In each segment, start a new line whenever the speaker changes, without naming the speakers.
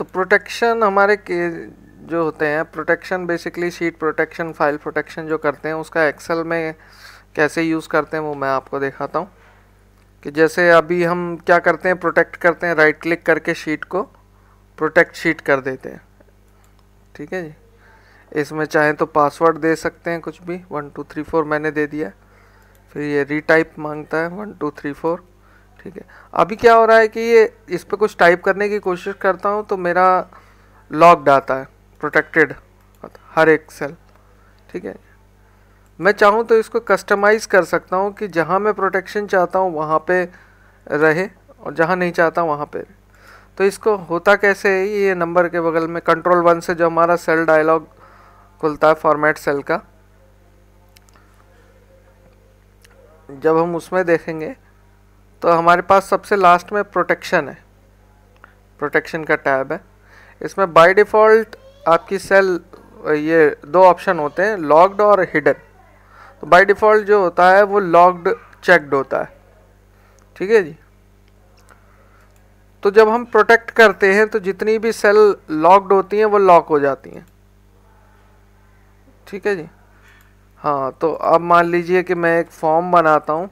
तो प्रोटेक्शन हमारे के जो होते हैं protection basically sheet protection file protection जो करते हैं उसका एक्सेल में कैसे यूज़ करते हैं वो मैं आपको दिखाता हूँ कि जैसे अभी हम क्या करते हैं प्रोटेक्ट करते हैं राइट क्लिक करके शीट को प्रोटेक्ट शीट कर देते हैं ठीक है जी इसमें चाहे तो पासवर्ड दे सकते हैं कुछ भी वन टू थ्री फोर मैंने दे दिया फिर ये रीटाइप मांगता है वन टू थ्री फोर ठीक है अभी क्या हो रहा है कि ये इस पर कुछ टाइप करने की कोशिश करता हूँ तो मेरा लॉक्ड आता है प्रोटेक्टेड हर एक सेल ठीक है मैं चाहूँ तो इसको कस्टमाइज़ कर सकता हूँ कि जहाँ मैं प्रोटेक्शन चाहता हूँ वहाँ पे रहे और जहाँ नहीं चाहता वहाँ पे तो इसको होता कैसे है ये नंबर के बगल में कंट्रोल वन से जो हमारा सेल डायलॉग खुलता है फॉर्मेट सेल का जब हम उसमें देखेंगे तो हमारे पास सबसे लास्ट में प्रोटेक्शन है प्रोटेक्शन का टैब है इसमें बाय डिफ़ॉल्ट आपकी सेल ये दो ऑप्शन होते हैं लॉक्ड और हिडन तो बाय डिफ़ॉल्ट जो होता है वो लॉक्ड चेकड होता है ठीक है जी तो जब हम प्रोटेक्ट करते हैं तो जितनी भी सेल लॉक्ड होती हैं वो लॉक हो जाती हैं ठीक है जी हाँ तो अब मान लीजिए कि मैं एक फॉर्म बनाता हूँ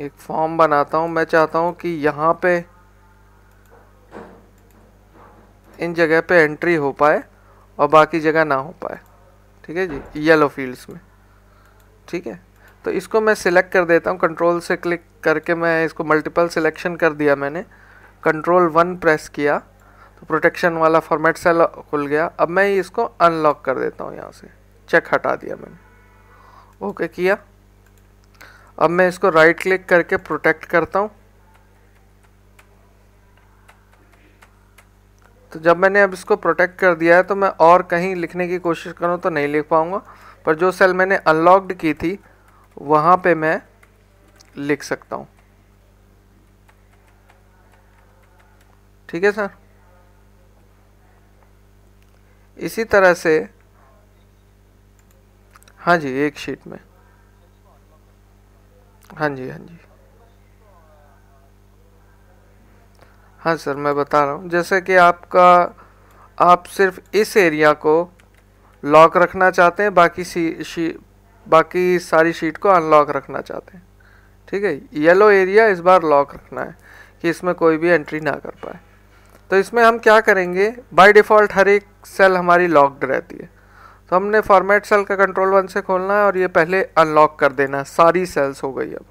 एक फॉर्म बनाता हूँ मैं चाहता हूँ कि यहाँ पे इन जगह पे एंट्री हो पाए और बाकी जगह ना हो पाए ठीक है जी येलो फील्ड्स में ठीक है तो इसको मैं सिलेक्ट कर देता हूँ कंट्रोल से क्लिक करके मैं इसको मल्टीपल सिलेक्शन कर दिया मैंने कंट्रोल वन प्रेस किया तो प्रोटेक्शन वाला फॉर्मेट सेल खुल गया अब मैं इसको अनलॉक कर देता हूँ यहाँ से चेक हटा दिया मैंने ओके किया अब मैं इसको राइट क्लिक करके प्रोटेक्ट करता हूँ तो जब मैंने अब इसको प्रोटेक्ट कर दिया है तो मैं और कहीं लिखने की कोशिश करूँ तो नहीं लिख पाऊँगा पर जो सेल मैंने अनलॉक्ड की थी वहाँ पे मैं लिख सकता हूँ ठीक है सर इसी तरह से हाँ जी एक शीट में हाँ जी हाँ जी हाँ सर मैं बता रहा हूँ जैसे कि आपका आप सिर्फ इस एरिया को लॉक रखना चाहते हैं बाकी सी, शी बाकी सारी शीट को अनलॉक रखना चाहते हैं ठीक है येलो एरिया इस बार लॉक रखना है कि इसमें कोई भी एंट्री ना कर पाए तो इसमें हम क्या करेंगे बाय डिफ़ॉल्ट हर एक सेल हमारी लॉक्ड रहती है तो हमने फॉर्मेट सेल का कंट्रोल वन से खोलना है और ये पहले अनलॉक कर देना है सारी सेल्स हो गई अब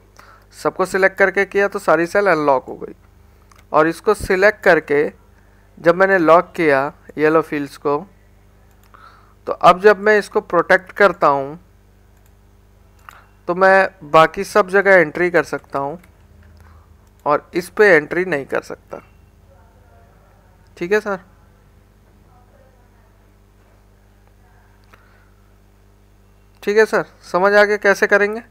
सबको सिलेक्ट करके किया तो सारी सेल अनलॉक हो गई और इसको सिलेक्ट करके जब मैंने लॉक किया येलो फील्ड्स को तो अब जब मैं इसको प्रोटेक्ट करता हूँ तो मैं बाकी सब जगह एंट्री कर सकता हूँ और इस पे एंट्री नहीं कर सकता ठीक है सर ठीक है सर समझ आ गया कैसे करेंगे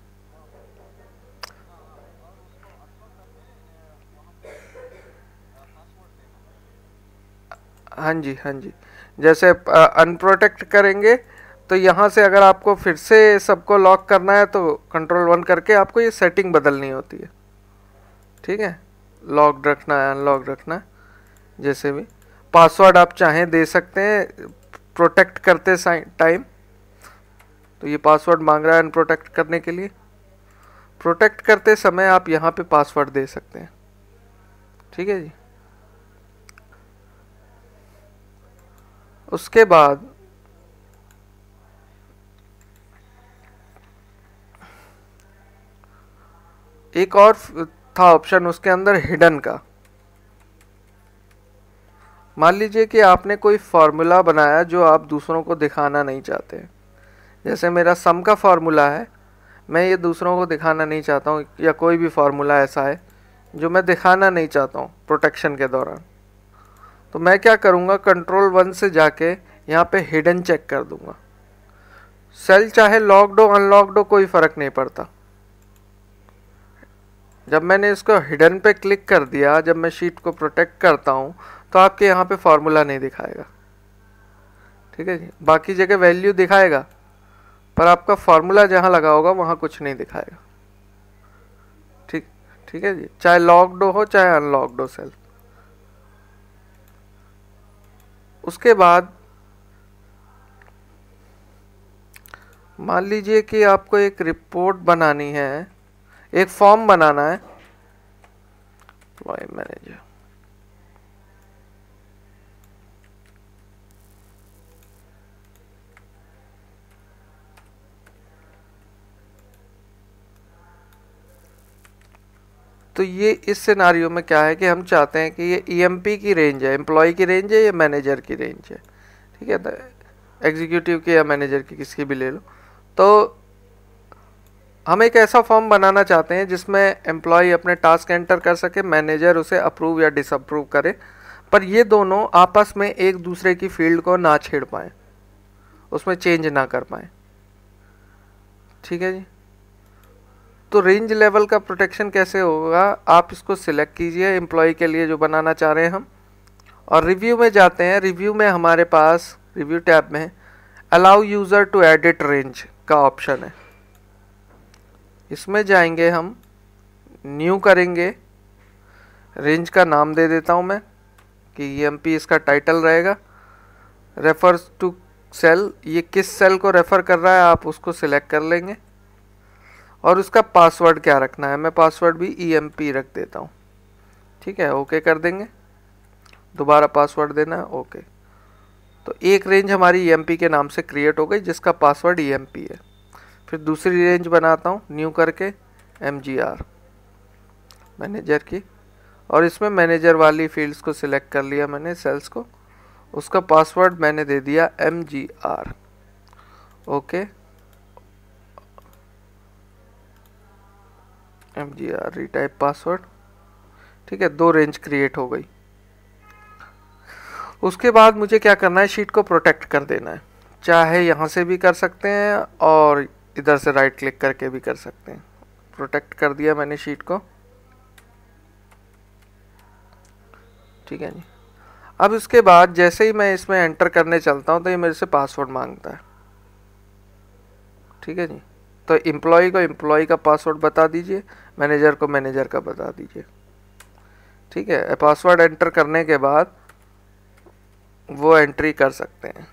हाँ जी हाँ जी जैसे अनप्रोटेक्ट करेंगे तो यहाँ से अगर आपको फिर से सबको लॉक करना है तो कंट्रोल वन करके आपको ये सेटिंग बदलनी होती है ठीक है लॉक्ड रखना है अनलॉक रखना है जैसे भी पासवर्ड आप चाहें दे सकते हैं प्रोटेक्ट करते टाइम तो ये पासवर्ड मांग रहा है अनप्रोटेक्ट करने के लिए प्रोटेक्ट करते समय आप यहाँ पे पासवर्ड दे सकते हैं ठीक है जी उसके बाद एक और था ऑप्शन उसके अंदर हिडन का मान लीजिए कि आपने कोई फॉर्मूला बनाया जो आप दूसरों को दिखाना नहीं चाहते जैसे मेरा सम का फार्मूला है मैं ये दूसरों को दिखाना नहीं चाहता हूँ या कोई भी फार्मूला ऐसा है जो मैं दिखाना नहीं चाहता हूँ प्रोटेक्शन के दौरान तो मैं क्या करूँगा कंट्रोल वन से जाके यहाँ पे हिडन चेक कर दूँगा सेल चाहे लॉकड हो कोई फ़र्क नहीं पड़ता जब मैंने इसको हिडन पे क्लिक कर दिया जब मैं शीट को प्रोटेक्ट करता हूँ तो आपके यहाँ पे फार्मूला नहीं दिखाएगा ठीक है जी बाकी जगह वैल्यू दिखाएगा पर आपका फार्मूला जहाँ लगा होगा वहाँ कुछ नहीं दिखाएगा ठीक ठीक है जी चाहे लॉकडो हो चाहे अनलॉकड हो सेल उसके बाद मान लीजिए कि आपको एक रिपोर्ट बनानी है एक फॉर्म बनाना है एम्प्लॉय मैनेजर तो ये इस सिनारियो में क्या है कि हम चाहते हैं कि ये ई e की रेंज है एम्प्लॉय की रेंज है या मैनेजर की रेंज है ठीक है तो एग्जीक्यूटिव की या मैनेजर की किसकी भी ले लो तो हम एक ऐसा फॉर्म बनाना चाहते हैं जिसमें एम्प्लॉय अपने टास्क एंटर कर सके मैनेजर उसे अप्रूव या डिसअप्रूव करे पर ये दोनों आपस में एक दूसरे की फील्ड को ना छेड़ पाए उसमें चेंज ना कर पाए ठीक है जी तो रेंज लेवल का प्रोटेक्शन कैसे होगा आप इसको सिलेक्ट कीजिए एम्प्लॉय के लिए जो बनाना चाह रहे हैं हम और रिव्यू में जाते हैं रिव्यू में हमारे पास रिव्यू टैब में allow user to edit range का ऑप्शन है इसमें जाएंगे हम न्यू करेंगे रेंज का नाम दे देता हूँ मैं कि ई इसका टाइटल रहेगा रेफर्स टू सेल ये किस सेल को रेफ़र कर रहा है आप उसको सिलेक्ट कर लेंगे और उसका पासवर्ड क्या रखना है मैं पासवर्ड भी ई e रख देता हूँ ठीक है ओके कर देंगे दोबारा पासवर्ड देना है ओके तो एक रेंज हमारी ई e के नाम से क्रिएट हो गई जिसका पासवर्ड ई e है फिर दूसरी रेंज बनाता हूँ न्यू करके एम मैनेजर की और इसमें मैनेजर वाली फील्ड्स को सिलेक्ट कर लिया मैंने सेल्स को उसका पासवर्ड मैंने दे दिया M okay M G R retype password ठीक है दो रेंज क्रिएट हो गई उसके बाद मुझे क्या करना है शीट को प्रोटेक्ट कर देना है चाहे यहाँ से भी कर सकते हैं और इधर से राइट क्लिक करके भी कर सकते हैं प्रोटेक्ट कर दिया मैंने शीट को ठीक है जी अब इसके बाद जैसे ही मैं इसमें एंटर करने चलता हूँ तो ये मेरे से पासवर्ड मांगता है ठीक है जी तो एम्प्लॉय को एम्प्लॉय का पासवर्ड बता दीजिए मैनेजर को मैनेजर का बता दीजिए ठीक है पासवर्ड एंटर करने के बाद वो एंट्री कर सकते हैं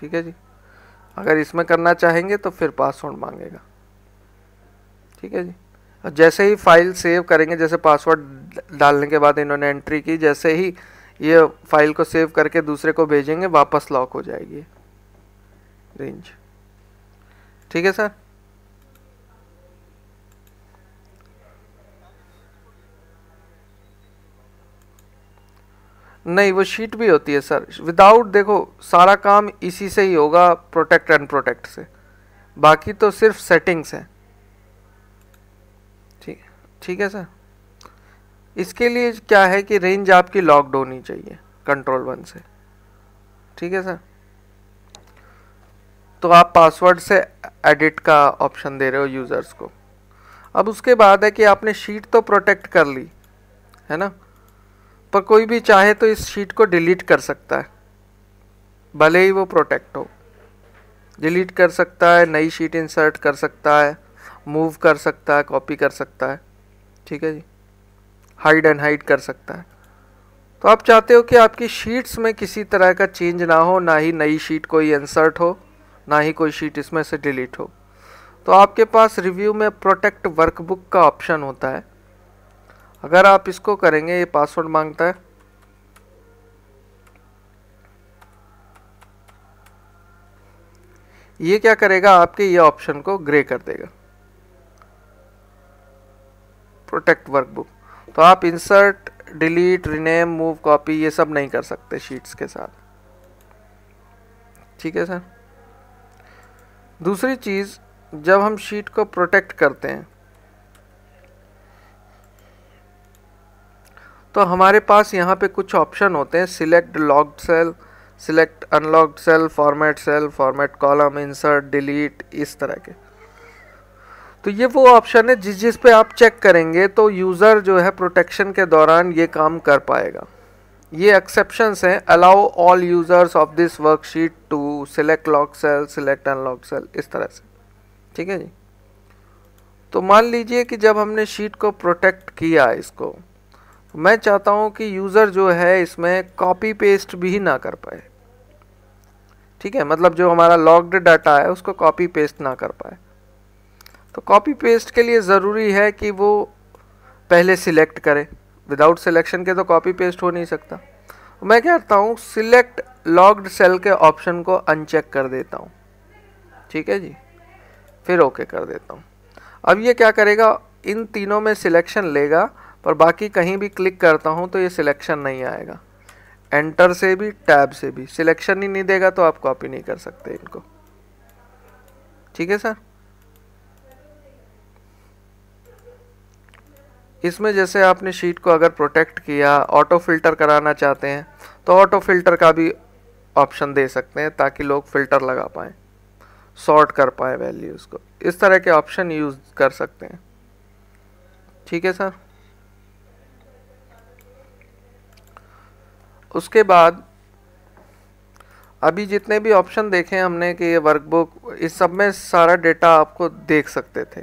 ठीक है जी अगर इसमें करना चाहेंगे तो फिर पासवर्ड मांगेगा ठीक है जी और जैसे ही फाइल सेव करेंगे जैसे पासवर्ड डालने के बाद इन्होंने एंट्री की जैसे ही ये फाइल को सेव करके दूसरे को भेजेंगे वापस लॉक हो जाएगी रेंज ठीक है सर नहीं वो शीट भी होती है सर विदाउट देखो सारा काम इसी से ही होगा प्रोटेक्ट एंड प्रोटेक्ट से बाकी तो सिर्फ सेटिंग्स हैं ठीक ठीक है सर इसके लिए क्या है कि रेंज आपकी लॉकड होनी चाहिए कंट्रोल वन से ठीक है सर तो आप पासवर्ड से एडिट का ऑप्शन दे रहे हो यूज़र्स को अब उसके बाद है कि आपने शीट तो प्रोटेक्ट कर ली है ना पर कोई भी चाहे तो इस शीट को डिलीट कर सकता है भले ही वो प्रोटेक्ट हो डिलीट कर सकता है नई शीट इंसर्ट कर सकता है मूव कर सकता है कॉपी कर सकता है ठीक है जी हाइड एंड हाइड कर सकता है तो आप चाहते हो कि आपकी शीट्स में किसी तरह का चेंज ना हो ना ही नई शीट कोई इंसर्ट हो ना ही कोई शीट इसमें से डिलीट हो तो आपके पास रिव्यू में प्रोटेक्ट वर्कबुक का ऑप्शन होता है अगर आप इसको करेंगे ये पासवर्ड मांगता है ये क्या करेगा आपके ये ऑप्शन को ग्रे कर देगा प्रोटेक्ट वर्कबुक तो आप insert delete rename move copy ये सब नहीं कर सकते शीट्स के साथ ठीक है सर दूसरी चीज़ जब हम शीट को प्रोटेक्ट करते हैं तो हमारे पास यहाँ पे कुछ ऑप्शन होते हैं select locked cell select unlocked cell format cell format column insert delete इस तरह के तो ये वो ऑप्शन है जिस जिस पे आप चेक करेंगे तो यूज़र जो है प्रोटेक्शन के दौरान ये काम कर पाएगा ये एक्सेप्शंस हैं allow all users of this worksheet to select lock cell select unlock cell इस तरह से ठीक है जी तो मान लीजिए कि जब हमने शीट को प्रोटेक्ट किया इसको मैं चाहता हूँ कि यूज़र जो है इसमें कॉपी पेस्ट भी ना कर पाए ठीक है मतलब जो हमारा लॉक्ड डाटा है उसको कॉपी पेस्ट ना कर पाए तो कॉपी पेस्ट के लिए ज़रूरी है कि वो पहले सिलेक्ट करे विदाउट सिलेक्शन के तो कॉपी पेस्ट हो नहीं सकता मैं क्या करता हूँ सिलेक्ट लॉग्ड सेल के ऑप्शन को अनचेक कर देता हूँ ठीक है जी फिर ओके okay कर देता हूँ अब ये क्या करेगा इन तीनों में सिलेक्शन लेगा पर बाकी कहीं भी क्लिक करता हूँ तो ये सिलेक्शन नहीं आएगा एंटर से भी टैब से भी सिलेक्शन ही नहीं देगा तो आप कॉपी नहीं कर सकते इनको ठीक है सर इसमें जैसे आपने शीट को अगर प्रोटेक्ट किया ऑटो फिल्टर कराना चाहते हैं तो ऑटो फिल्टर का भी ऑप्शन दे सकते हैं ताकि लोग फिल्टर लगा पाएँ सॉर्ट कर पाए वैल्यूज़ को इस तरह के ऑप्शन यूज़ कर सकते हैं ठीक है सर उसके बाद अभी जितने भी ऑप्शन देखे हमने कि ये वर्कबुक इस सब में सारा डेटा आपको देख सकते थे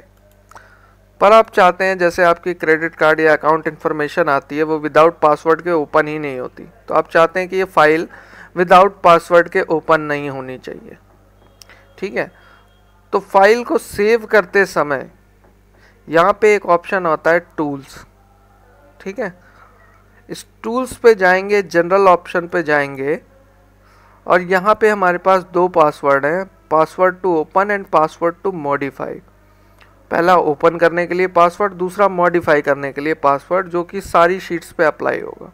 पर आप चाहते हैं जैसे आपकी क्रेडिट कार्ड या अकाउंट इन्फॉर्मेशन आती है वो विदाउट पासवर्ड के ओपन ही नहीं होती तो आप चाहते हैं कि ये फ़ाइल विदाउट पासवर्ड के ओपन नहीं होनी चाहिए ठीक है तो फाइल को सेव करते समय यहाँ पे एक ऑप्शन होता है टूल्स ठीक है इस टूल्स पे जाएंगे जनरल ऑप्शन पे जाएंगे और यहाँ पे हमारे पास दो पासवर्ड हैं password to open and password to modify पहला ओपन करने के लिए पासवर्ड दूसरा मॉडिफाई करने के लिए पासवर्ड जो कि सारी शीट्स पे अप्लाई होगा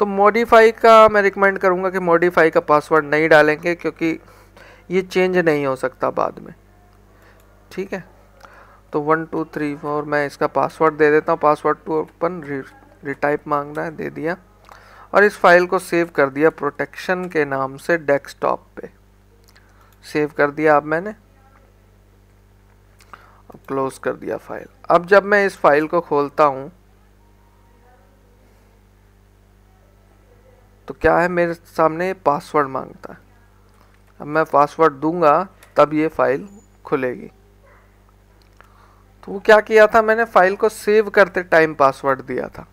तो मॉडिफाई का मैं रिकमेंड करूँगा कि मॉडिफाई का पासवर्ड नहीं डालेंगे क्योंकि ये चेंज नहीं हो सकता बाद में ठीक है तो वन टू थ्री फोर मैं इसका पासवर्ड दे देता हूँ पासवर्ड टू ओपन रिटाइप मांगना है दे दिया और इस फाइल को सेव कर दिया प्रोटेक्शन के नाम से डेस्कटॉप पे सेव कर दिया अब मैंने क्लोज़ कर दिया फाइल अब जब मैं इस फाइल को खोलता हूँ तो क्या है मेरे सामने पासवर्ड मांगता है अब मैं पासवर्ड दूंगा तब ये फाइल खुलेगी तो वो क्या किया था मैंने फाइल को सेव करते टाइम पासवर्ड दिया था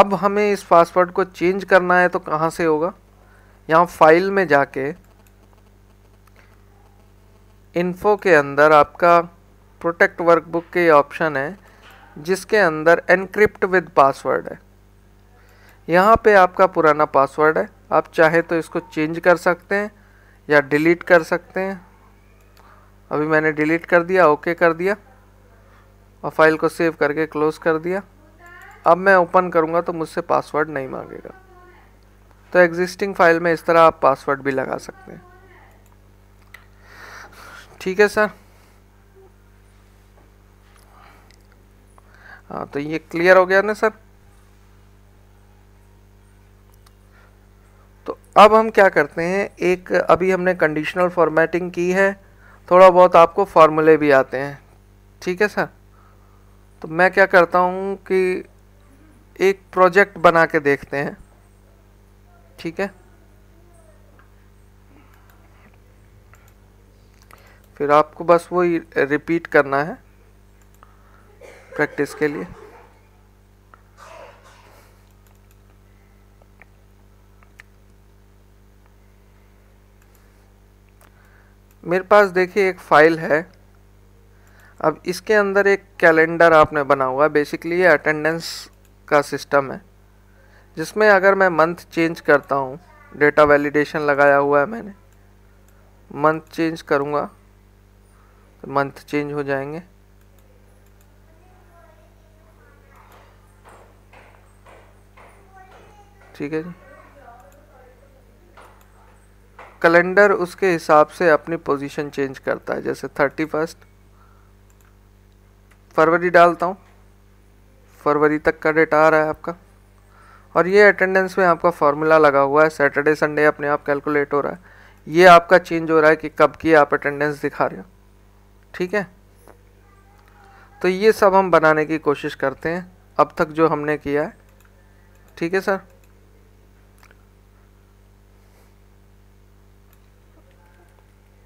अब हमें इस पासवर्ड को चेंज करना है तो कहाँ से होगा यहाँ फाइल में जाके इन्फो के अंदर आपका प्रोटेक्ट वर्कबुक के ऑप्शन है जिसके अंदर एनक्रिप्ट विद पासवर्ड है यहाँ पे आपका पुराना पासवर्ड है आप चाहे तो इसको चेंज कर सकते हैं या डिलीट कर सकते हैं अभी मैंने डिलीट कर दिया ओके कर दिया और फाइल को सेव करके क्लोज़ कर दिया अब मैं ओपन करूँगा तो मुझसे पासवर्ड नहीं मांगेगा तो एग्जिस्टिंग फाइल में इस तरह आप पासवर्ड भी लगा सकते हैं ठीक है सर हाँ तो ये क्लियर हो गया ना सर तो अब हम क्या करते हैं एक अभी हमने कंडीशनल फॉर्मेटिंग की है थोड़ा बहुत आपको फॉर्मूले भी आते हैं ठीक है सर तो मैं क्या करता हूँ कि एक प्रोजेक्ट बना के देखते हैं ठीक है फिर आपको बस वो रिपीट करना है प्रैक्टिस के लिए मेरे पास देखिए एक फाइल है अब इसके अंदर एक कैलेंडर आपने बना हुआ है बेसिकली ये अटेंडेंस का सिस्टम है जिसमें अगर मैं मंथ चेंज करता हूँ डेटा वैलिडेशन लगाया हुआ है मैंने मंथ चेंज करूँगा तो मंथ चेंज हो जाएंगे ठीक है जी कैलेंडर उसके हिसाब से अपनी पोजीशन चेंज करता है जैसे थर्टी फर्स्ट फरवरी डालता हूँ फरवरी तक का डेट आ रहा है आपका और ये अटेंडेंस में आपका फार्मूला लगा हुआ है सैटरडे संडे अपने आप कैलकुलेट हो रहा है ये आपका चेंज हो रहा है कि कब की आप अटेंडेंस दिखा रहे हो ठीक है तो ये सब हम बनाने की कोशिश करते हैं अब तक जो हमने किया है ठीक है सर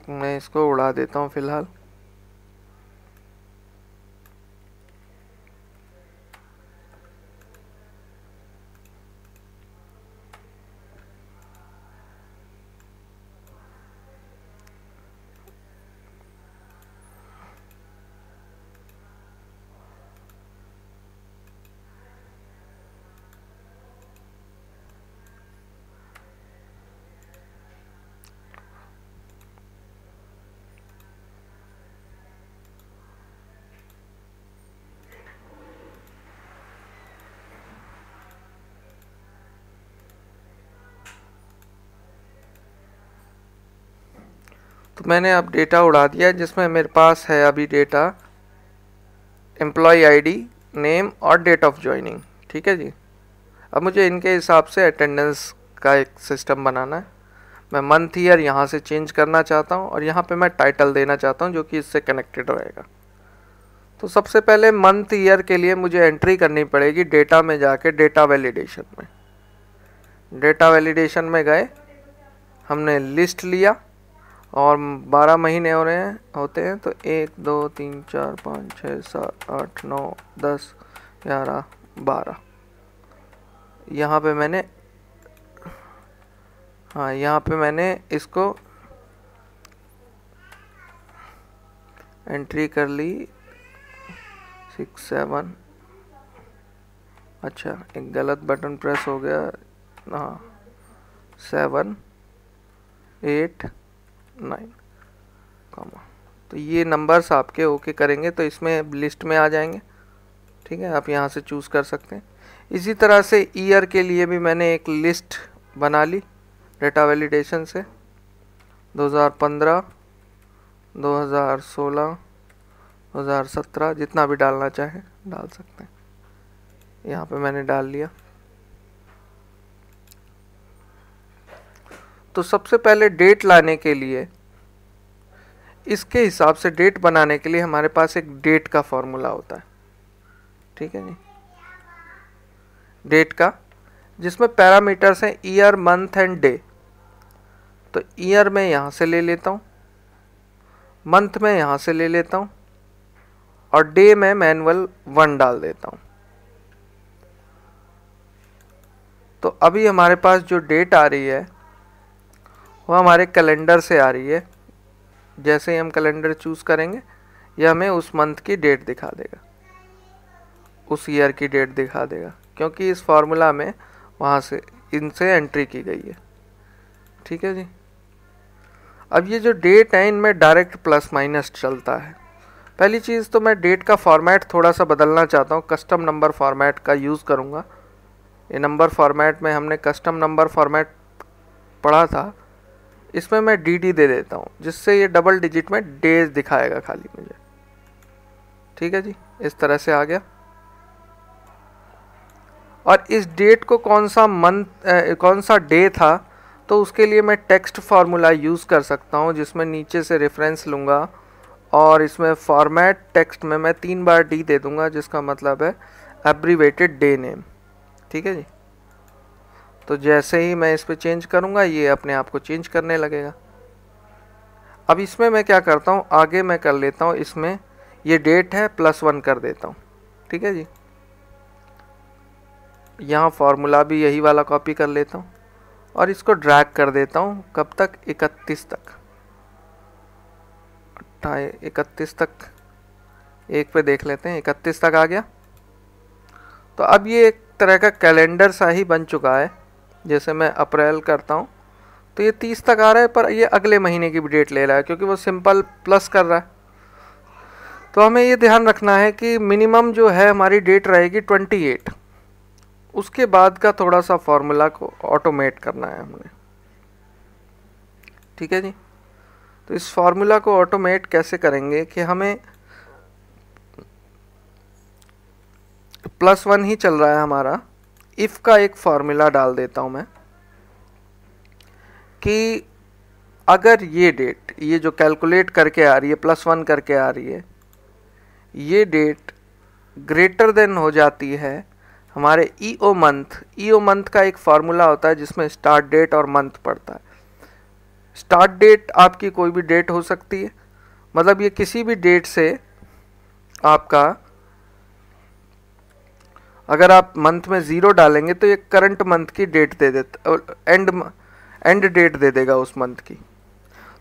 मैं इसको उड़ा देता हूँ फ़िलहाल मैंने अब डेटा उड़ा दिया जिसमें मेरे पास है अभी डेटा एम्प्लॉय आईडी नेम और डेट ऑफ ज्वाइनिंग ठीक है जी अब मुझे इनके हिसाब से अटेंडेंस का एक सिस्टम बनाना है मैं मंथ ईयर यहाँ से चेंज करना चाहता हूँ और यहाँ पे मैं टाइटल देना चाहता हूँ जो कि इससे कनेक्टेड रहेगा तो सबसे पहले मंथ ईयर के लिए मुझे एंट्री करनी पड़ेगी डेटा में जाके डेटा वैलिडेशन में डेटा वैलिडेशन में गए हमने लिस्ट लिया और बारह महीने हो रहे हैं होते हैं तो एक दो तीन चार पाँच छः सात आठ नौ दस ग्यारह बारह यहाँ पे मैंने हाँ यहाँ पे मैंने इसको एंट्री कर ली सिक्स सेवन अच्छा एक गलत बटन प्रेस हो गया हाँ सेवन एट नाइन कॉमा तो ये नंबर्स आपके ओके करेंगे तो इसमें लिस्ट में आ जाएंगे ठीक है आप यहाँ से चूज़ कर सकते हैं इसी तरह से ईयर के लिए भी मैंने एक लिस्ट बना ली डेटा वैलिडेशन से 2015, 2016, 2017 जितना भी डालना चाहें डाल सकते हैं यहाँ पे मैंने डाल लिया तो सबसे पहले डेट लाने के लिए इसके हिसाब से डेट बनाने के लिए हमारे पास एक डेट का फॉर्मूला होता है ठीक है जी डेट का जिसमें पैरामीटर्स हैं ईयर मंथ एंड डे तो ईयर मैं यहाँ से ले लेता हूँ मंथ में यहाँ से ले लेता हूँ और डे में मैनुअल वन डाल देता हूँ तो अभी हमारे पास जो डेट आ रही है वो हमारे कैलेंडर से आ रही है जैसे ही हम कैलेंडर चूज़ करेंगे यह हमें उस मंथ की डेट दिखा देगा उस ईयर की डेट दिखा देगा क्योंकि इस फार्मूला में वहाँ से इनसे एंट्री की गई है ठीक है जी अब ये जो डेट है इनमें डायरेक्ट प्लस माइनस चलता है पहली चीज़ तो मैं डेट का फॉर्मेट थोड़ा सा बदलना चाहता हूँ कस्टम नंबर फॉर्मेट का यूज़ करूँगा ये नंबर फॉर्मेट में हमने कस्टम नंबर फॉर्मेट पढ़ा था इसमें मैं डी डी दे देता हूँ जिससे ये डबल डिजिट में डेज दिखाएगा खाली मुझे ठीक है जी इस तरह से आ गया और इस डेट को कौन सा मंथ कौन सा डे था तो उसके लिए मैं टेक्स्ट फार्मूला यूज़ कर सकता हूँ जिसमें नीचे से रेफरेंस लूँगा और इसमें फॉर्मेट टेक्स्ट में मैं तीन बार डी दे दूँगा जिसका मतलब है एब्रीवेटेड डे नेम ठीक है जी तो जैसे ही मैं इस पर चेंज करूँगा ये अपने आप को चेंज करने लगेगा अब इसमें मैं क्या करता हूँ आगे मैं कर लेता हूँ इसमें ये डेट है प्लस वन कर देता हूँ ठीक है जी यहाँ फार्मूला भी यही वाला कॉपी कर लेता हूँ और इसको ड्रैग कर देता हूँ कब तक इकतीस तक इकतीस तक एक पे देख लेते हैं इकतीस तक आ गया तो अब ये एक तरह का कैलेंडर सा ही बन चुका है जैसे मैं अप्रैल करता हूँ तो ये तीस तक आ रहा है पर ये अगले महीने की भी डेट ले रहा है क्योंकि वो सिंपल प्लस कर रहा है तो हमें ये ध्यान रखना है कि मिनिमम जो है हमारी डेट रहेगी ट्वेंटी एट उसके बाद का थोड़ा सा फॉर्मूला को ऑटोमेट करना है हमने ठीक है जी तो इस फार्मूला को ऑटोमेट कैसे करेंगे कि हमें प्लस वन ही चल रहा है हमारा इफ़ का एक फार्मूला डाल देता हूँ मैं कि अगर ये डेट ये जो कैलकुलेट करके आ रही है प्लस वन करके आ रही है ये डेट ग्रेटर देन हो जाती है हमारे ई ओ मंथ ई ओ मंथ का एक फार्मूला होता है जिसमें स्टार्ट डेट और मंथ पड़ता है स्टार्ट डेट आपकी कोई भी डेट हो सकती है मतलब ये किसी भी डेट से आपका अगर आप मंथ में ज़ीरो डालेंगे तो ये करंट मंथ की डेट दे देता एंड एंड डेट दे देगा उस मंथ की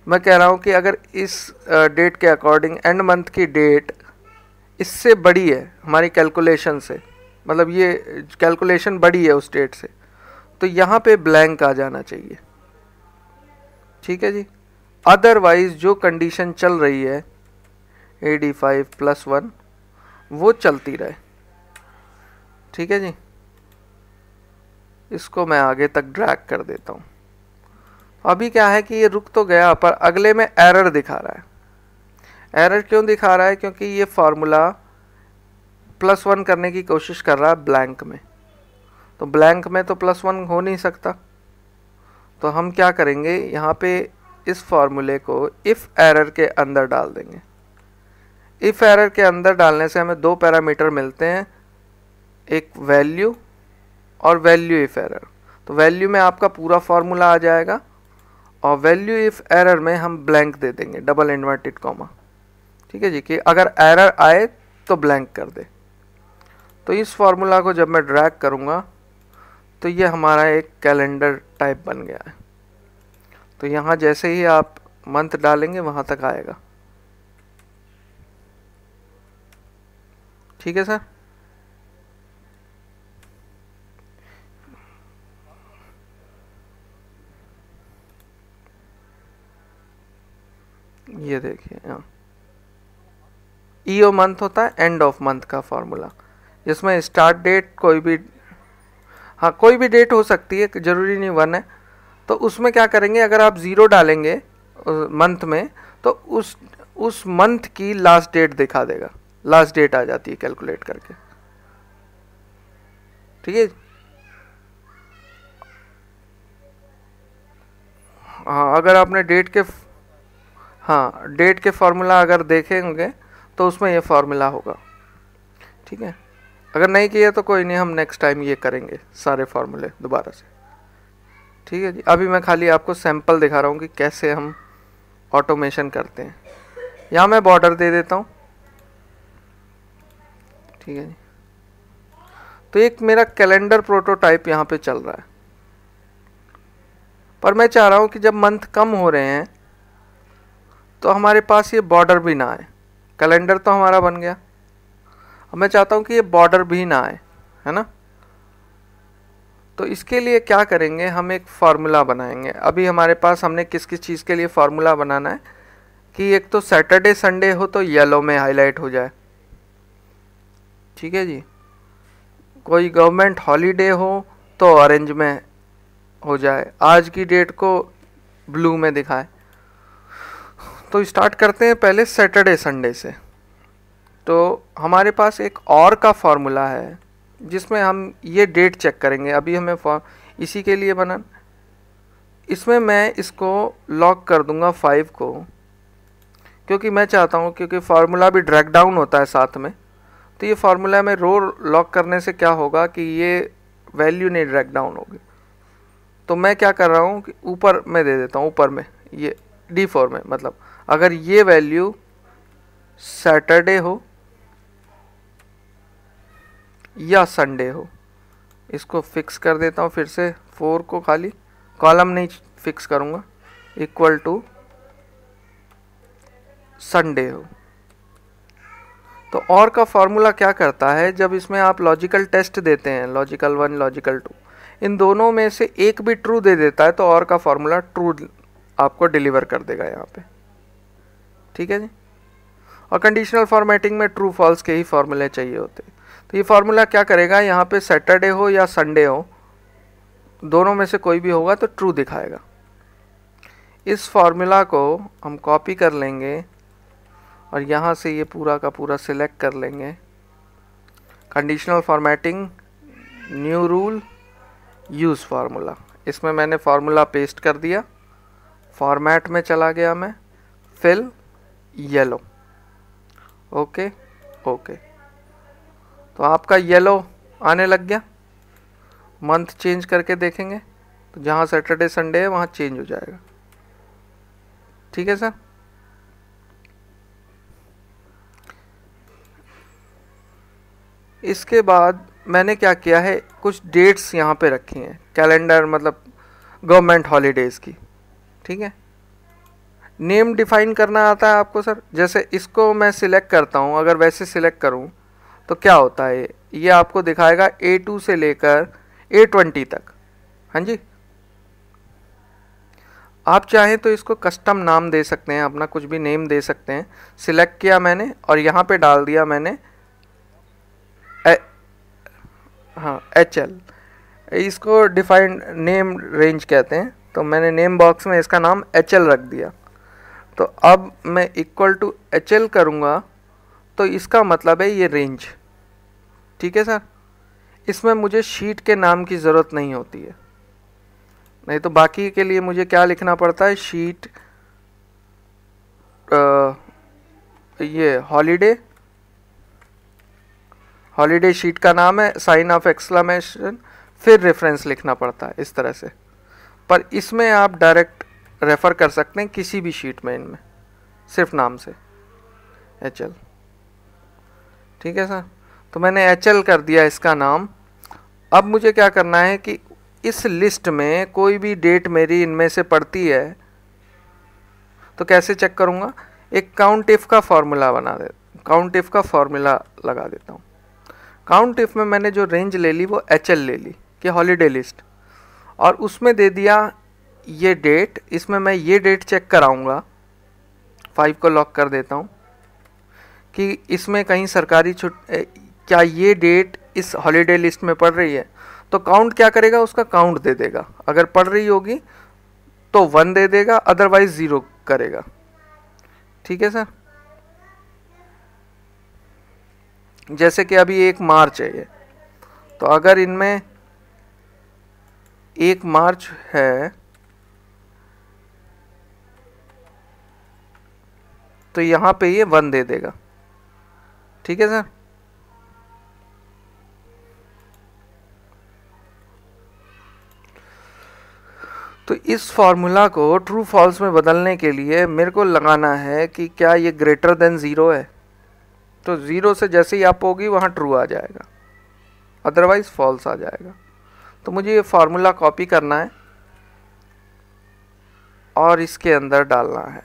मैं कह रहा हूँ कि अगर इस डेट के अकॉर्डिंग एंड मंथ की डेट इससे बड़ी है हमारी कैलकुलेशन से मतलब ये कैलकुलेशन बड़ी है उस डेट से तो यहाँ पे ब्लैंक आ जाना चाहिए ठीक है जी अदरवाइज जो कंडीशन चल रही है A D five plus one वो चलती रहे ठीक है जी इसको मैं आगे तक ड्रैग कर देता हूँ अभी क्या है कि ये रुक तो गया पर अगले में एरर दिखा रहा है एरर क्यों दिखा रहा है क्योंकि ये फार्मूला प्लस वन करने की कोशिश कर रहा है ब्लैंक में तो ब्लैंक में तो प्लस वन हो नहीं सकता तो हम क्या करेंगे यहाँ पे इस फार्मूले को इफ़ एरर के अंदर डाल देंगे इफ़ एरर के अंदर डालने से हमें दो पैरामीटर मिलते हैं एक वैल्यू और वैल्यू इफ़ एरर तो वैल्यू में आपका पूरा फार्मूला आ जाएगा और वैल्यू इफ़ एरर में हम ब्लैंक दे देंगे डबल इन्वर्टेड कॉमा ठीक है जी कि अगर एरर आए तो ब्लैंक कर दे तो इस फार्मूला को जब मैं ड्रैग करूँगा तो ये हमारा एक कैलेंडर टाइप बन गया है तो यहाँ जैसे ही आप मंथ डालेंगे वहाँ तक आएगा ठीक है सर ये देखिए ई ओ मंथ होता है एंड ऑफ मंथ का फॉर्मूला जिसमें स्टार्ट डेट कोई भी हाँ कोई भी डेट हो सकती है ज़रूरी नहीं वन है तो उसमें क्या करेंगे अगर आप ज़ीरो डालेंगे मंथ में तो उस उस मंथ की लास्ट डेट दिखा देगा लास्ट डेट आ जाती है कैलकुलेट करके ठीक है हाँ अगर आपने डेट के हाँ डेट के फार्मूला अगर देखेंगे तो उसमें ये फार्मूला होगा ठीक है अगर नहीं किया तो कोई नहीं हम नेक्स्ट टाइम ये करेंगे सारे फार्मूले दोबारा से ठीक है जी अभी मैं खाली आपको सैम्पल दिखा रहा हूँ कि कैसे हम ऑटोमेशन करते हैं यहाँ मैं बॉर्डर दे देता हूँ ठीक है जी तो एक मेरा कैलेंडर प्रोटोटाइप यहाँ पे चल रहा है पर मैं चाह रहा हूँ कि जब मंथ कम हो रहे हैं तो हमारे पास ये बॉर्डर भी ना आए कैलेंडर तो हमारा बन गया अब मैं चाहता हूँ कि ये बॉर्डर भी ना आए है ना तो इसके लिए क्या करेंगे हम एक फार्मूला बनाएंगे अभी हमारे पास हमने किस किस चीज़ के लिए फार्मूला बनाना है कि एक तो सैटरडे संडे हो तो येलो में हाईलाइट हो जाए ठीक है जी कोई गवर्नमेंट हॉलीडे हो तो ऑरेंज में हो जाए आज की डेट को ब्लू में दिखाए तो स्टार्ट करते हैं पहले सैटरडे संडे से तो हमारे पास एक और का फार्मूला है जिसमें हम ये डेट चेक करेंगे अभी हमें इसी के लिए बना इसमें मैं इसको लॉक कर दूंगा फाइव को क्योंकि मैं चाहता हूँ क्योंकि फार्मूला भी ड्रैग डाउन होता है साथ में तो ये फार्मूला में रो लॉक करने से क्या होगा कि ये वैल्यू नहीं ड्रैग डाउन होगी तो मैं क्या कर रहा हूँ कि ऊपर में दे देता हूँ ऊपर में ये डी फोर में मतलब अगर ये वैल्यू सैटरडे हो या संडे हो इसको फिक्स कर देता हूँ फिर से फोर को खाली कॉलम नहीं फिक्स करूँगा इक्वल टू संडे हो तो और का फॉर्मूला क्या करता है जब इसमें आप लॉजिकल टेस्ट देते हैं लॉजिकल वन लॉजिकल टू इन दोनों में से एक भी ट्रू दे देता है तो और का फॉर्मूला ट्रू आपको डिलीवर कर देगा यहाँ पे ठीक है जी और कंडीशनल फॉर्मेटिंग में ट्रू फॉल्स के ही फॉर्मूले चाहिए होते तो ये फार्मूला क्या करेगा यहाँ पे सैटरडे हो या संडे हो दोनों में से कोई भी होगा तो ट्रू दिखाएगा इस फार्मूला को हम कॉपी कर लेंगे और यहाँ से ये पूरा का पूरा सिलेक्ट कर लेंगे conditional formatting new rule use formula इसमें मैंने फार्मूला पेस्ट कर दिया फॉर्मेट में चला गया मैं फिल येलो ओके ओके तो आपका येलो आने लग गया मंथ चेंज करके देखेंगे तो जहाँ सैटरडे संडे है वहाँ चेंज हो जाएगा ठीक है सर इसके बाद मैंने क्या किया है कुछ डेट्स यहाँ पे रखी हैं कैलेंडर मतलब गवर्नमेंट हॉलीडेज़ की ठीक है नेम डिफाइन करना आता है आपको सर जैसे इसको मैं सिलेक्ट करता हूँ अगर वैसे सिलेक्ट करूँ तो क्या होता है ये आपको दिखाएगा ए टू से लेकर ए ट्वेंटी तक हाँ जी आप चाहें तो इसको कस्टम नाम दे सकते हैं अपना कुछ भी नेम दे सकते हैं सिलेक्ट किया मैंने और यहाँ पे डाल दिया मैंने ए, हाँ एच एल इसको डिफाइंड नेम रेंज कहते हैं तो मैंने नेम बॉक्स में इसका नाम एच एल रख दिया तो अब मैं इक्वल टू एच एल करूँगा तो इसका मतलब है ये रेंज ठीक है सर इसमें मुझे शीट के नाम की ज़रूरत नहीं होती है नहीं तो बाकी के लिए मुझे क्या लिखना पड़ता है शीट आ, ये हॉलीडे हॉलीडे शीट का नाम है साइन ऑफ एक्सलामेशन फिर रेफरेंस लिखना पड़ता है इस तरह से पर इसमें आप डायरेक्ट रेफ़र कर सकते हैं किसी भी शीट में इनमें सिर्फ नाम से एच एल ठीक है सर तो मैंने एच एल कर दिया इसका नाम अब मुझे क्या करना है कि इस लिस्ट में कोई भी डेट मेरी इनमें से पड़ती है तो कैसे चेक करूँगा एक काउंट इफ़ का फॉर्मूला बना दे काउंट इफ़ का फॉर्मूला लगा देता हूँ काउंट इफ़ में मैंने जो रेंज ले ली वो एच ले ली कि हॉलीडे लिस्ट और उसमें दे दिया ये डेट इसमें मैं ये डेट चेक कराऊंगा फाइव को लॉक कर देता हूँ कि इसमें कहीं सरकारी छुट क्या ये डेट इस हॉलीडे लिस्ट में पड़ रही है तो काउंट क्या करेगा उसका काउंट दे देगा अगर पड़ रही होगी तो वन दे देगा अदरवाइज ज़ीरो करेगा ठीक है सर जैसे कि अभी एक मार्च है ये तो अगर इनमें एक मार्च है तो यहाँ पे ये वन दे देगा ठीक है सर तो इस फॉर्मूला को ट्रू फॉल्स में बदलने के लिए मेरे को लगाना है कि क्या ये ग्रेटर देन ज़ीरो है तो ज़ीरो से जैसे ही आप होगी वहाँ ट्रू आ जाएगा अदरवाइज़ फॉल्स आ जाएगा तो मुझे ये फार्मूला कॉपी करना है और इसके अंदर डालना है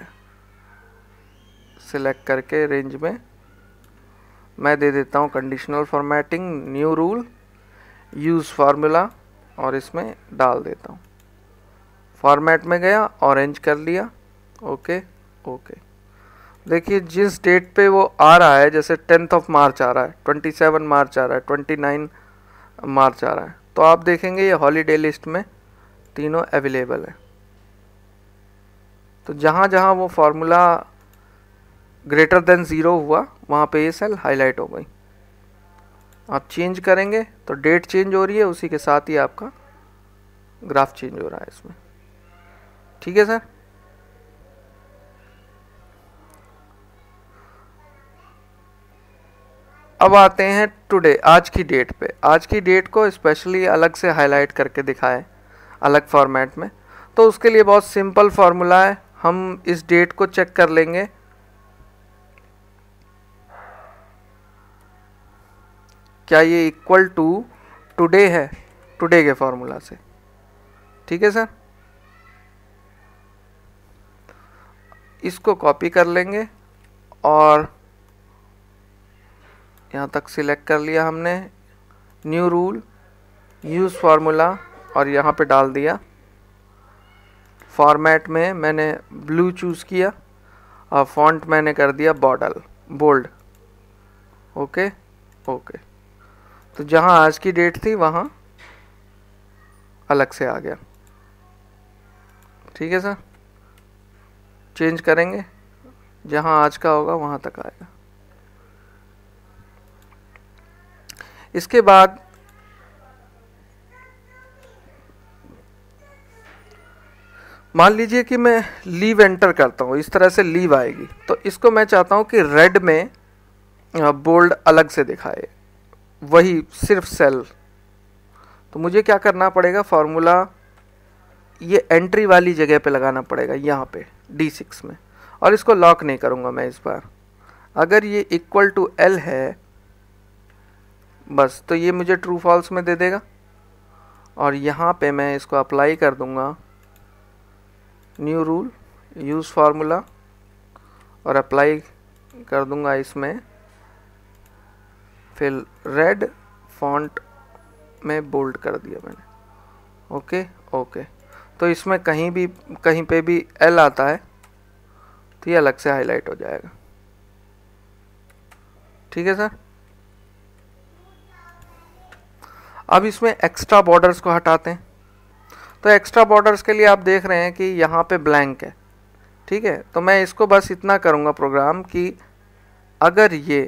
सिलेक्ट करके रेंज में मैं दे देता हूँ conditional formatting new rule use formula और इसमें डाल देता हूँ फॉर्मेट में गया ऑरेंज कर लिया ओके ओके देखिए जिस डेट पे वो आ रहा है जैसे टेंथ ऑफ मार्च आ रहा है ट्वेंटी सेवन मार्च आ रहा है ट्वेंटी नाइन मार्च आ रहा है तो आप देखेंगे ये हॉलीडे लिस्ट में तीनों अवेलेबल है तो जहाँ जहाँ वो फार्मूला ग्रेटर देन ज़ीरो हुआ वहाँ पे ये सेल हाईलाइट हो गई आप चेंज करेंगे तो डेट चेंज हो रही है उसी के साथ ही आपका ग्राफ चेंज हो रहा है इसमें ठीक है सर अब आते हैं टुडे आज की डेट पे आज की डेट को स्पेशली अलग से हाईलाइट करके दिखाएं अलग फॉर्मेट में तो उसके लिए बहुत सिंपल फार्मूला है हम इस डेट को चेक कर लेंगे क्या ये इक्वल टू टुडे है टुडे के फार्मूला से ठीक है सर इसको कॉपी कर लेंगे और यहाँ तक सिलेक्ट कर लिया हमने न्यू रूल यूज़ फार्मूला और यहाँ पे डाल दिया फॉर्मेट में मैंने ब्लू चूज़ किया और फॉन्ट मैंने कर दिया बॉडल बोल्ड ओके ओके तो जहां आज की डेट थी वहां अलग से आ गया ठीक है सर चेंज करेंगे जहां आज का होगा वहां तक आएगा इसके बाद मान लीजिए कि मैं लीव एंटर करता हूँ इस तरह से लीव आएगी तो इसको मैं चाहता हूँ कि रेड में बोल्ड अलग से दिखाए वही सिर्फ सेल तो मुझे क्या करना पड़ेगा फार्मूला ये एंट्री वाली जगह पे लगाना पड़ेगा यहाँ पे D6 में और इसको लॉक नहीं करूँगा मैं इस बार अगर ये इक्वल टू एल है बस तो ये मुझे ट्रू फॉल्स में दे देगा और यहाँ पे मैं इसको अप्लाई कर दूँगा न्यू रूल यूज़ फार्मूला और अप्लाई कर दूँगा इसमें फिर रेड फॉन्ट में बोल्ड कर दिया मैंने ओके ओके तो इसमें कहीं भी कहीं पे भी एल आता है तो ये अलग से हाईलाइट हो जाएगा ठीक है सर अब इसमें एक्स्ट्रा बॉर्डर्स को हटाते हैं तो एक्स्ट्रा बॉर्डर्स के लिए आप देख रहे हैं कि यहाँ पे ब्लैंक है ठीक है तो मैं इसको बस इतना करूँगा प्रोग्राम कि अगर ये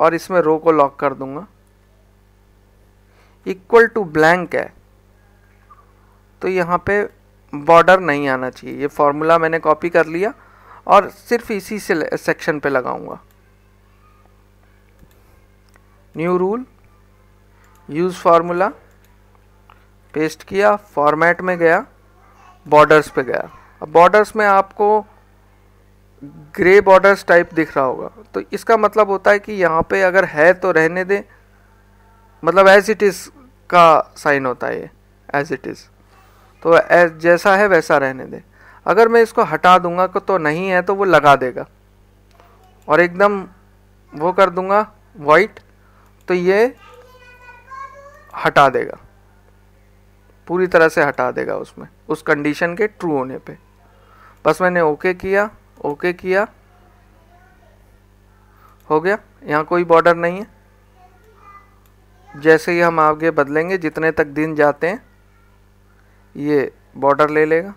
और इसमें रो को लॉक कर दूंगा इक्वल टू ब्लैंक है तो यहाँ पे बॉर्डर नहीं आना चाहिए ये फॉर्मूला मैंने कॉपी कर लिया और सिर्फ इसी से सेक्शन पे लगाऊंगा new rule use formula paste किया फॉर्मेट में गया बॉर्डर्स पे गया अब बॉर्डर्स में आपको ग्रे बॉर्डर्स टाइप दिख रहा होगा तो इसका मतलब होता है कि यहाँ पे अगर है तो रहने दें मतलब एज इट इज़ का साइन होता है ये एज इट इज़ तो एज जैसा है वैसा रहने दें अगर मैं इसको हटा दूंगा तो नहीं है तो वो लगा देगा और एकदम वो कर दूंगा वाइट तो ये हटा देगा पूरी तरह से हटा देगा उसमें उस कंडीशन के ट्रू होने पे बस मैंने ओके किया ओके किया हो गया यहाँ कोई बॉर्डर नहीं है जैसे ही हम आगे बदलेंगे जितने तक दिन जाते हैं ये बॉर्डर ले लेगा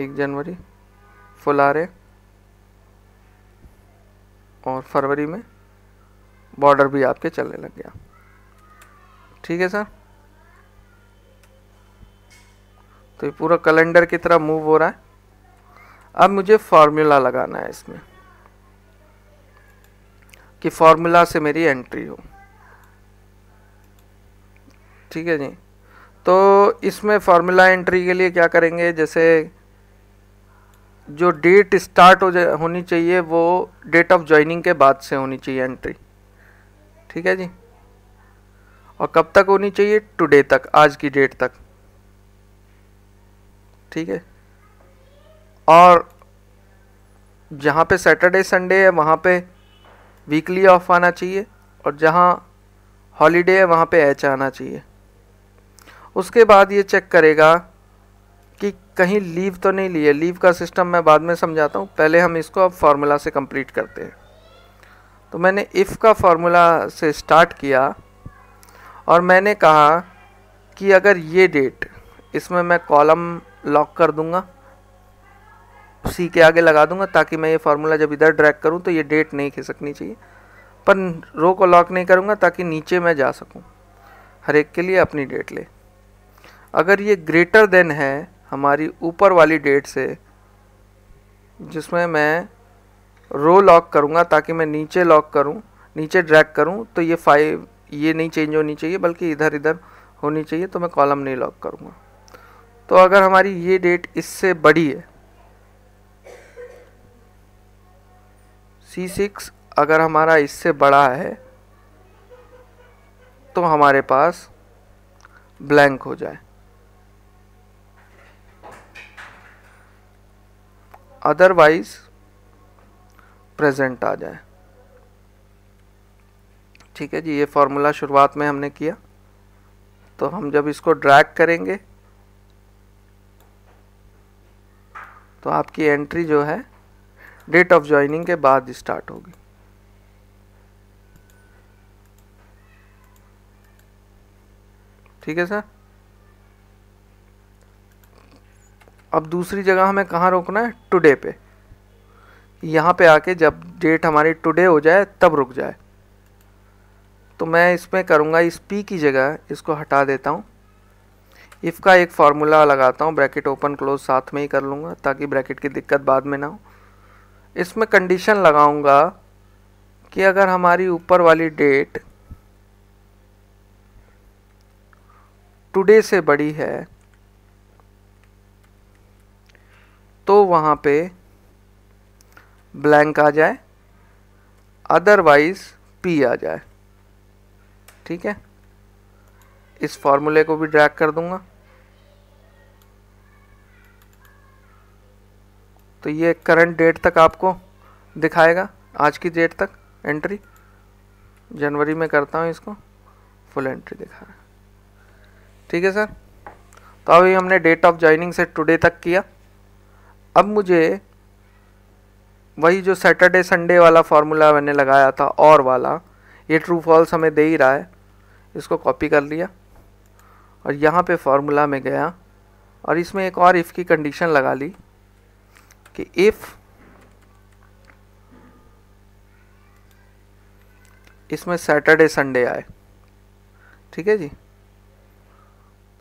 एक जनवरी फुल आ रहे और फरवरी में बॉर्डर भी आपके चलने लग गया ठीक है सर तो ये पूरा कैलेंडर की तरह मूव हो रहा है अब मुझे फार्मूला लगाना है इसमें कि फार्मूला से मेरी एंट्री हो ठीक है जी तो इसमें फार्मूला एंट्री के लिए क्या करेंगे जैसे जो डेट स्टार्ट हो होनी चाहिए वो डेट ऑफ ज्वाइनिंग के बाद से होनी चाहिए एंट्री ठीक है जी और कब तक होनी चाहिए टुडे तक आज की डेट तक ठीक है और जहाँ पे सैटरडे संडे है वहाँ पे वीकली ऑफ आना चाहिए और जहाँ हॉलीडे है वहाँ पे एच आना चाहिए उसके बाद ये चेक करेगा कि कहीं लीव तो नहीं लिए लीव का सिस्टम मैं बाद में समझाता हूँ पहले हम इसको अब फार्मूला से कंप्लीट करते हैं तो मैंने इफ़ का फार्मूला से स्टार्ट किया और मैंने कहा कि अगर ये डेट इसमें मैं कॉलम लॉक कर दूंगा सी के आगे लगा दूंगा ताकि मैं ये फार्मूला जब इधर ड्रैग करूँ तो ये डेट नहीं खिसकनी चाहिए पर रो को लॉक नहीं करूँगा ताकि नीचे मैं जा सकूँ हर एक के लिए अपनी डेट ले अगर ये ग्रेटर देन है हमारी ऊपर वाली डेट से जिसमें मैं रो लॉक करूँगा ताकि मैं नीचे लॉक करूँ नीचे ड्रैग करूँ तो ये फाइव ये नहीं चेंज होनी चाहिए बल्कि इधर इधर होनी चाहिए तो मैं कॉलम नहीं लॉक करूँगा तो अगर हमारी ये डेट इससे बड़ी है सी सिक्स अगर हमारा इससे बड़ा है तो हमारे पास ब्लैंक हो जाए अदरवाइज प्रेजेंट आ जाए ठीक है जी ये फॉर्मूला शुरुआत में हमने किया तो हम जब इसको ड्रैग करेंगे तो आपकी एंट्री जो है डेट ऑफ ज्वाइनिंग के बाद स्टार्ट होगी ठीक है सर अब दूसरी जगह हमें कहाँ रोकना है टुडे पे यहाँ पे आके जब डेट हमारी टुडे हो जाए तब रुक जाए तो मैं इसमें करूँगा इस पी की जगह इसको हटा देता हूँ इफ़ का एक फार्मूला लगाता हूँ ब्रैकेट ओपन क्लोज साथ में ही कर लूँगा ताकि ब्रैकेट की दिक्कत बाद में ना हो इसमें कंडीशन लगाऊंगा कि अगर हमारी ऊपर वाली डेट टुडे से बड़ी है तो वहाँ पे ब्लैंक आ जाए अदरवाइज पी आ जाए ठीक है इस फॉर्मूले को भी ड्रैग कर दूंगा तो ये करंट डेट तक आपको दिखाएगा आज की डेट तक एंट्री जनवरी में करता हूँ इसको फुल एंट्री दिखा रहा ठीक है सर तो अभी हमने डेट ऑफ ज्वाइनिंग से टुडे तक किया अब मुझे वही जो सैटरडे संडे वाला फार्मूला मैंने लगाया था और वाला ये ट्रू फॉल्स हमें दे ही रहा है इसको कॉपी कर लिया और यहाँ पे फार्मूला में गया और इसमें एक और इफ़ की कंडीशन लगा ली कि इफ इसमें सैटरडे संडे आए ठीक है जी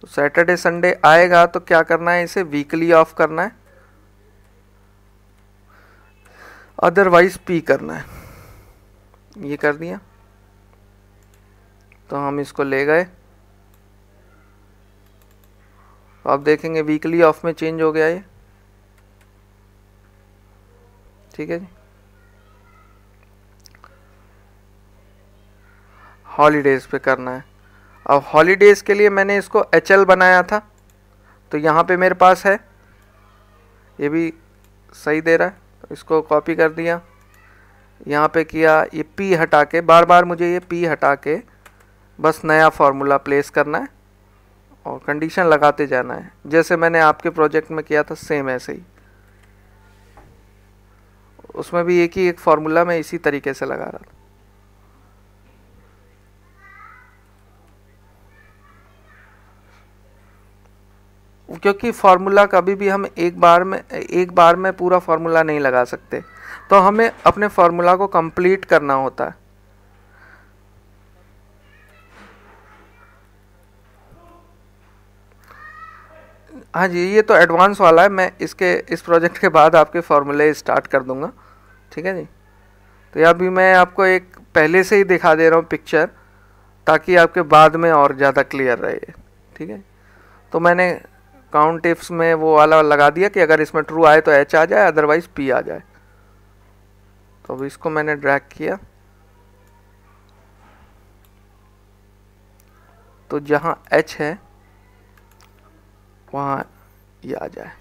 तो सैटरडे संडे आएगा तो क्या करना है इसे वीकली ऑफ करना है अदरवाइज पी करना है ये कर दिया तो हम इसको ले गए आप देखेंगे वीकली ऑफ में चेंज हो गया ये ठीक है जी हॉलीडेज़ पे करना है अब हॉलीडेज़ के लिए मैंने इसको एच बनाया था तो यहाँ पे मेरे पास है ये भी सही दे रहा है तो इसको कॉपी कर दिया यहाँ पे किया ये पी हटा के बार बार मुझे ये पी हटा के बस नया फार्मूला प्लेस करना है और कंडीशन लगाते जाना है जैसे मैंने आपके प्रोजेक्ट में किया था सेम ऐसे ही उसमें भी एक ही एक फार्मूला मैं इसी तरीके से लगा रहा था क्योंकि फार्मूला कभी भी हम एक बार में एक बार में पूरा फार्मूला नहीं लगा सकते तो हमें अपने फार्मूला को कंप्लीट करना होता है हाँ जी ये तो एडवांस वाला है मैं इसके इस प्रोजेक्ट के बाद आपके फार्मूले स्टार्ट कर दूंगा ठीक है जी तो ये अभी मैं आपको एक पहले से ही दिखा दे रहा हूँ पिक्चर ताकि आपके बाद में और ज़्यादा क्लियर रहे ठीक है तो मैंने काउंट इफ्स में वो वाला लगा दिया कि अगर इसमें ट्रू आए तो एच आ जाए अदरवाइज़ पी आ जाए तो अब इसको मैंने ड्रैग किया तो जहाँ एच है वहाँ ये आ जाए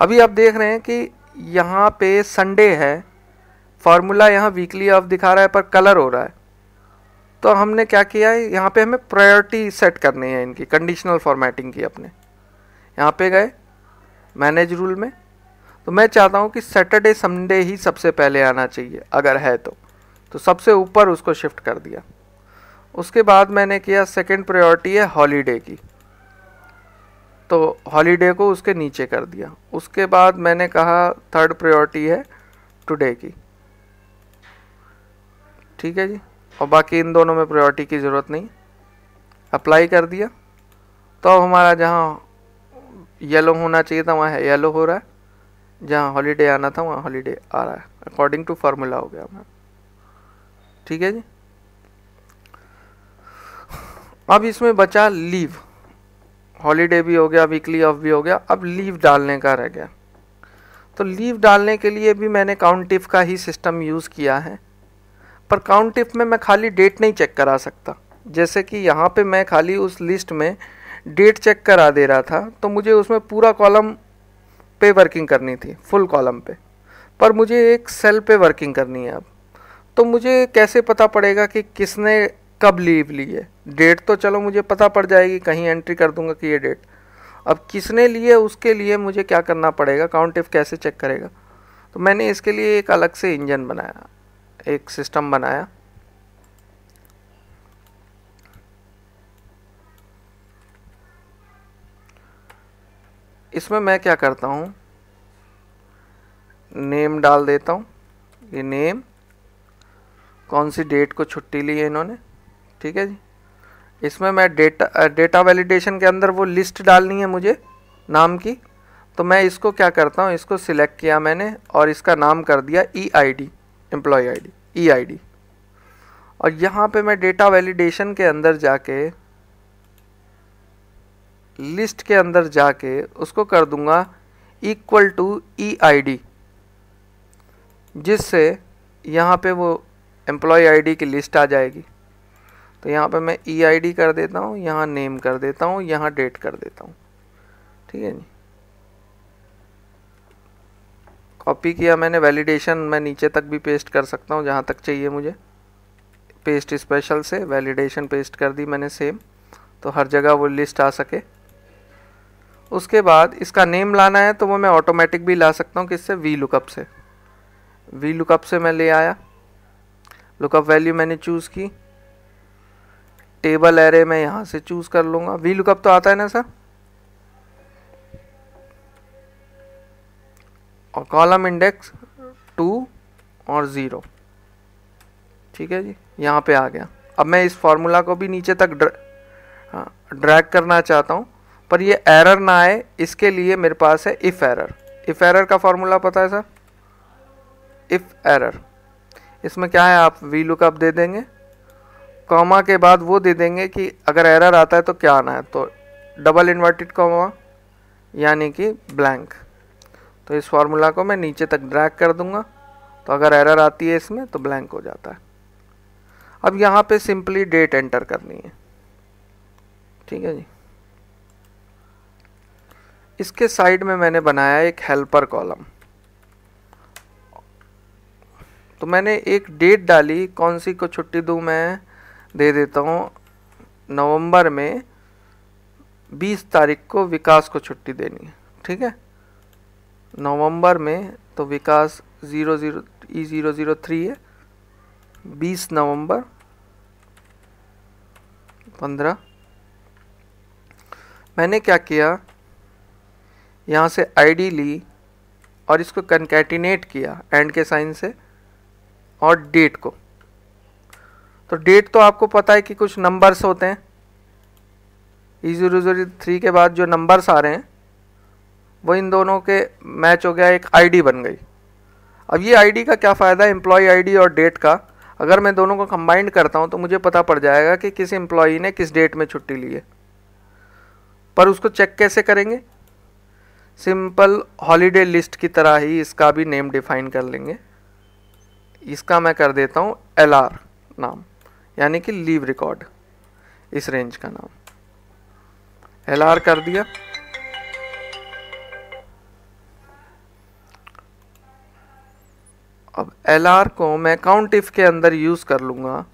अभी आप देख रहे हैं कि यहाँ पे संडे है फार्मूला यहाँ वीकली ऑफ दिखा रहा है पर कलर हो रहा है तो हमने क्या किया है यहाँ पे हमें प्रायोरिटी सेट करनी है इनकी कंडीशनल फॉर्मेटिंग की अपने यहाँ पे गए मैनेज रूल में तो मैं चाहता हूँ कि सैटरडे संडे ही सबसे पहले आना चाहिए अगर है तो तो सबसे ऊपर उसको शिफ्ट कर दिया उसके बाद मैंने किया सेकेंड प्रायोरिटी है हॉलीडे की तो हॉलीडे को उसके नीचे कर दिया उसके बाद मैंने कहा थर्ड प्रायोरिटी है टुडे की ठीक है जी और बाकी इन दोनों में प्रायोरिटी की ज़रूरत नहीं अप्लाई कर दिया तो अब हमारा जहाँ येलो होना चाहिए था वहाँ येलो हो रहा है जहाँ हॉलीडे आना था वहाँ हॉलीडे आ रहा है अकॉर्डिंग टू फार्मूला हो गया हमारा ठीक है जी अब इसमें बचा लीव हॉलीडे भी हो गया वीकली ऑफ भी हो गया अब लीव डालने का रह गया तो लीव डालने के लिए भी मैंने काउंटिफ का ही सिस्टम यूज़ किया है पर काउंटिफ में मैं खाली डेट नहीं चेक करा सकता जैसे कि यहाँ पे मैं खाली उस लिस्ट में डेट चेक करा दे रहा था तो मुझे उसमें पूरा कॉलम पे वर्किंग करनी थी फुल कॉलम पे पर मुझे एक सेल पे वर्किंग करनी है अब तो मुझे कैसे पता पड़ेगा कि किसने कब लीव ली है डेट तो चलो मुझे पता पड़ जाएगी कहीं एंट्री कर दूंगा कि ये डेट अब किसने लिए उसके लिए मुझे क्या करना पड़ेगा काउंट इफ कैसे चेक करेगा तो मैंने इसके लिए एक अलग से इंजन बनाया एक सिस्टम बनाया इसमें मैं क्या करता हूँ नेम डाल देता हूँ ये नेम कौन सी डेट को छुट्टी ली है इन्होंने ठीक है जी इसमें मैं डेटा डेटा वैलिडेशन के अंदर वो लिस्ट डालनी है मुझे नाम की तो मैं इसको क्या करता हूँ इसको सिलेक्ट किया मैंने और इसका नाम कर दिया E I D employee I D E I D और यहाँ पे मैं डेटा वैलिडेशन के अंदर जाके लिस्ट के अंदर जाके उसको कर दूंगा equal to E I D जिससे यहाँ पे वो एम्प्लॉय आईडी की लिस्ट आ जाएगी तो यहाँ पे मैं ई आई डी कर देता हूँ यहाँ नेम कर देता हूँ यहाँ डेट कर देता हूँ ठीक है जी कॉपी किया मैंने वैलिडेशन मैं नीचे तक भी पेस्ट कर सकता हूँ जहाँ तक चाहिए मुझे पेस्ट स्पेशल से वैलिडेशन पेस्ट कर दी मैंने सेम तो हर जगह वो लिस्ट आ सके उसके बाद इसका नेम लाना है तो वो मैं ऑटोमेटिक भी ला सकता हूँ किससे वी लुकअप से वी लुकअप से मैं ले आया लुकअप वैल्यू मैंने चूज़ की टेबल एरे में यहाँ से चूज़ कर लूंगा वी लुकअप तो आता है ना सर और कॉलम इंडेक्स टू और ज़ीरो ठीक है जी यहाँ पे आ गया अब मैं इस फार्मूला को भी नीचे तक ड्र, ड्रैग हाँ, करना चाहता हूँ पर ये एरर ना आए इसके लिए मेरे पास है इफ़ एरर इफ़ एरर का फार्मूला पता है सर इफ़ एरर इसमें क्या है आप वी लुकअप दे देंगे कॉमा के बाद वो दे देंगे कि अगर एरर आता है तो क्या आना है तो डबल इन्वर्टेड कॉमा यानी कि ब्लैंक तो इस फार्मूला को मैं नीचे तक ड्रैग कर दूंगा तो अगर एरर आती है इसमें तो ब्लैंक हो जाता है अब यहाँ पे सिंपली डेट एंटर करनी है ठीक है जी इसके साइड में मैंने बनाया एक हेल्पर कॉलम तो मैंने एक डेट डाली कौन सी को छुट्टी दूँ मैं दे देता हूँ नवंबर में 20 तारीख को विकास को छुट्टी देनी है ठीक है नवंबर में तो Vikas zero zero E zero zero three है बीस नवंबर पंद्रह मैंने क्या किया यहाँ से आईडी ली और इसको कंकेटिनेट किया एंड के साइन से और डेट को तो डेट तो आपको पता है कि कुछ नंबर्स होते हैं ई ज़ीरो ज़ीरो थ्री के बाद जो नंबर्स आ रहे हैं वो इन दोनों के मैच हो गया एक आईडी बन गई अब ये आईडी का क्या फ़ायदा है एम्प्लॉय आईडी और डेट का अगर मैं दोनों को कंबाइंड करता हूँ तो मुझे पता पड़ जाएगा कि किस एम्प्लॉई ने किस डेट में छुट्टी ली है पर उसको चेक कैसे करेंगे सिंपल हॉलीडे लिस्ट की तरह ही इसका भी नेम डिफाइन कर लेंगे इसका मैं कर देता हूँ एल नाम यानी कि लीव रिकॉर्ड इस रेंज का नाम एल आर कर दिया अब एल आर को मैं काउंट इफ के अंदर यूज कर लूंगा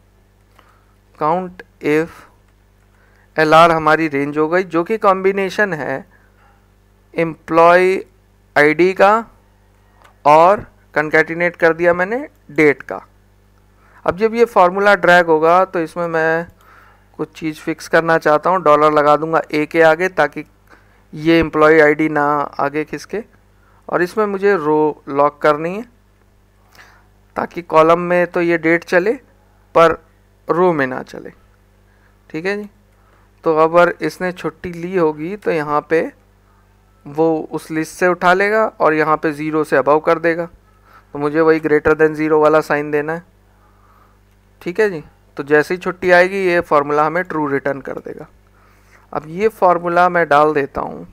काउंट इफ एल आर हमारी रेंज हो गई जो कि कॉम्बिनेशन है एम्प्लॉय आईडी का और कंकेटिनेट कर दिया मैंने डेट का अब जब ये फार्मूला ड्रैग होगा तो इसमें मैं कुछ चीज़ फिक्स करना चाहता हूँ डॉलर लगा दूंगा ए के आगे ताकि ये एम्प्लॉय आईडी ना आगे खिसके और इसमें मुझे रो लॉक करनी है ताकि कॉलम में तो ये डेट चले पर रो में ना चले ठीक है जी तो अगर इसने छुट्टी ली होगी तो यहाँ पे वो उस लिस्ट से उठा लेगा और यहाँ पे ज़ीरो से अबव कर देगा तो मुझे वही ग्रेटर देन ज़ीरो वाला साइन देना है ठीक है जी तो जैसे ही छुट्टी आएगी ये फार्मूला हमें ट्रू रिटर्न कर देगा अब ये फार्मूला मैं डाल देता हूँ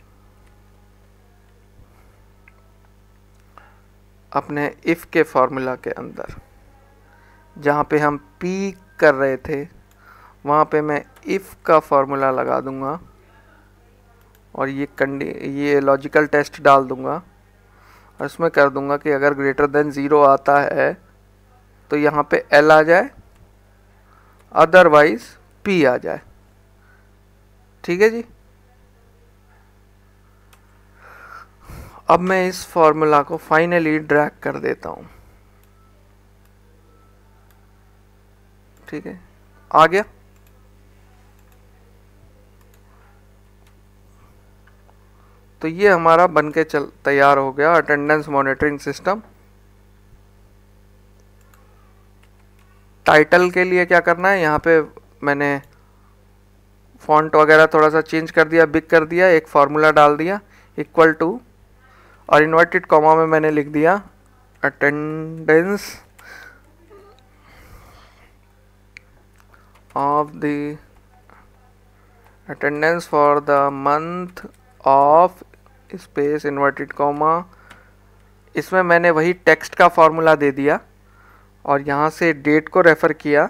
अपने इफ़ के फार्मूला के अंदर जहाँ पे हम पी कर रहे थे वहाँ पे मैं इफ़ का फार्मूला लगा दूँगा और ये कंडी ये लॉजिकल टेस्ट डाल दूँगा और इसमें कर दूँगा कि अगर ग्रेटर देन ज़ीरो आता है तो यहाँ पे एल आ जाए अदरवाइज पी आ जाए ठीक है जी अब मैं इस फॉर्मूला को फाइनली ड्रैग कर देता हूं ठीक है आ गया तो ये हमारा बन के चल तैयार हो गया अटेंडेंस मॉनिटरिंग सिस्टम टाइटल के लिए क्या करना है यहाँ पे मैंने फॉन्ट वगैरह थोड़ा सा चेंज कर दिया बिग कर दिया एक फार्मूला डाल दिया इक्वल टू और इन्वर्टेड कॉमा में मैंने लिख दिया attendance of the attendance for the month of space inverted comma इसमें मैंने वही टेक्स्ट का फॉर्मूला दे दिया और यहाँ से डेट को रेफ़र किया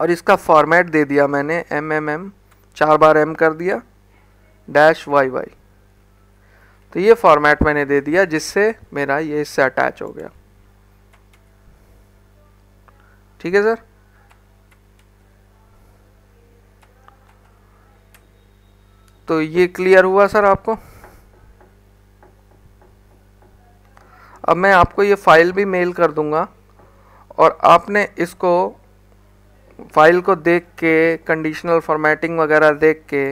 और इसका फॉर्मेट दे दिया मैंने एम एम एम चार बार एम कर दिया डैश वाई वाई तो ये फॉर्मेट मैंने दे दिया जिससे मेरा ये इससे अटैच हो गया ठीक है सर तो ये क्लियर हुआ सर आपको अब मैं आपको ये फ़ाइल भी मेल कर दूंगा और आपने इसको फाइल को देख के कंडीशनल फॉर्मेटिंग वगैरह देख के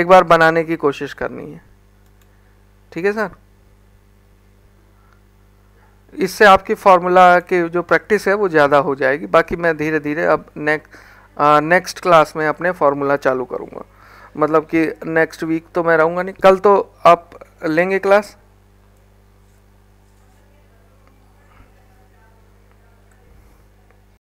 एक बार बनाने की कोशिश करनी है ठीक है सर इससे आपकी फार्मूला की जो प्रैक्टिस है वो ज़्यादा हो जाएगी बाकी मैं धीरे धीरे अब नेक्स्ट नेक्स्ट क्लास में अपने फार्मूला चालू करूँगा मतलब कि नेक्स्ट वीक तो मैं रहूँगा नहीं कल तो आप लेंगे क्लास